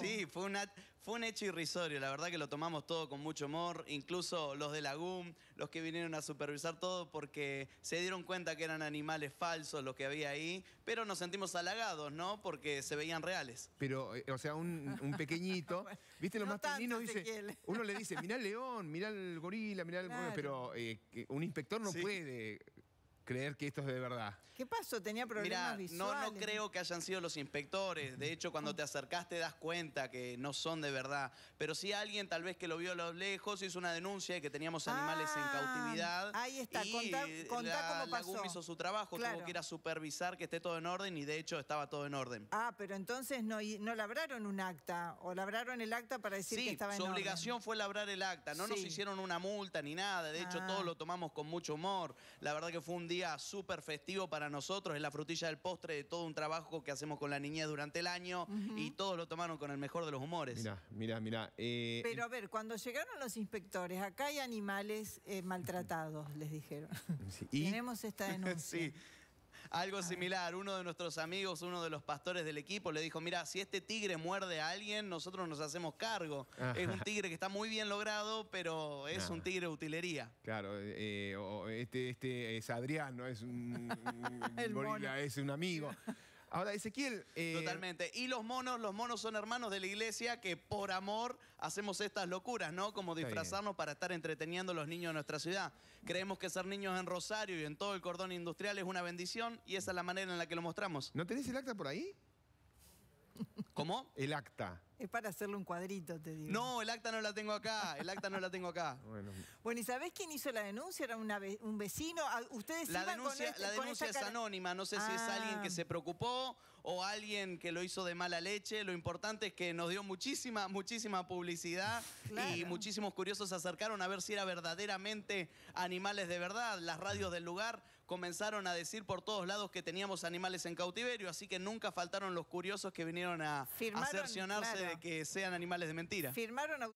Sí, fue, fue un hecho irrisorio. La verdad que lo tomamos todo con mucho humor, incluso los de la GUM, los que vinieron a supervisar todo, porque se dieron cuenta que eran animales falsos los que había ahí, pero nos sentimos halagados, ¿no? Porque se veían reales. Pero, eh, o sea, un, pequeñito, ¿viste? lo más pequeños? dice, uno le dice, mirá el león, mirá el gorila, mirá el... Pero eh, un inspector no puede creer que esto es de verdad. ¿Qué pasó? Tenía problemas No, no creo que hayan sido los inspectores. De hecho, cuando te acercás te das cuenta que no son de verdad. Pero sí alguien tal vez que lo vio a lo lejos hizo una denuncia de que teníamos animales en ah, cautividad. Ahí está, contá, cómo pasó. hizo su trabajo, tuvo que ir a supervisar que esté todo en orden y de hecho estaba todo en orden. Ah, pero entonces no, no labraron un acta o labraron el acta para decir que estaba en orden. Sí, su obligación fue labrar el acta. No nos hicieron una multa ni nada. De hecho, todos ah. todo lo tomamos con mucho humor. La verdad que fue un día super súper festivo para nosotros, es la frutilla del postre de todo un trabajo que hacemos con la niñez durante el año y todos lo tomaron con el mejor de los humores. mira, mira, mira eh, Pero a ver, cuando llegaron los inspectores, acá hay animales eh, maltratados, les dijeron. Tenemos esta denuncia algo similar. Uno de nuestros amigos, uno de los pastores del equipo, le dijo, mira, si este tigre muerde a alguien, nosotros nos hacemos cargo. Ah. Es un tigre que está muy bien logrado, pero es un tigre de utilería. Claro, eh, este, este, es Adrián, no es un, un gorila, es un amigo. Ahora, Ezequiel. Eh, Totalmente. Y los monos, los monos son hermanos de la iglesia que por amor hacemos estas locuras, ¿no? Como disfrazarnos para estar entreteniendo a los niños de nuestra ciudad. Creemos que ser niños en Rosario y en todo el cordón industrial es una bendición y esa es la manera en la que lo mostramos. ¿No tenés el acta por ahí? ¿Cómo? El acta. Es para hacerle un cuadrito, te digo. No, el acta no la tengo acá, el acta no la tengo acá. bueno. bueno. ¿y sabés quién hizo la denuncia? ¿Era una un vecino? Ah, ¿Ustedes la iban denuncia, este- La denuncia es anónima, no sé si es ah. alguien que se preocupó o alguien que lo hizo de mala leche. Lo importante es que nos dio muchísima, muchísima publicidad y muchísimos curiosos se acercaron a ver si era verdaderamente animales de verdad. Las radios del lugar comenzaron a decir por todos lados que teníamos animales en cautiverio, así que nunca faltaron los curiosos que vinieron a, asercionarse de que sean animales de mentira.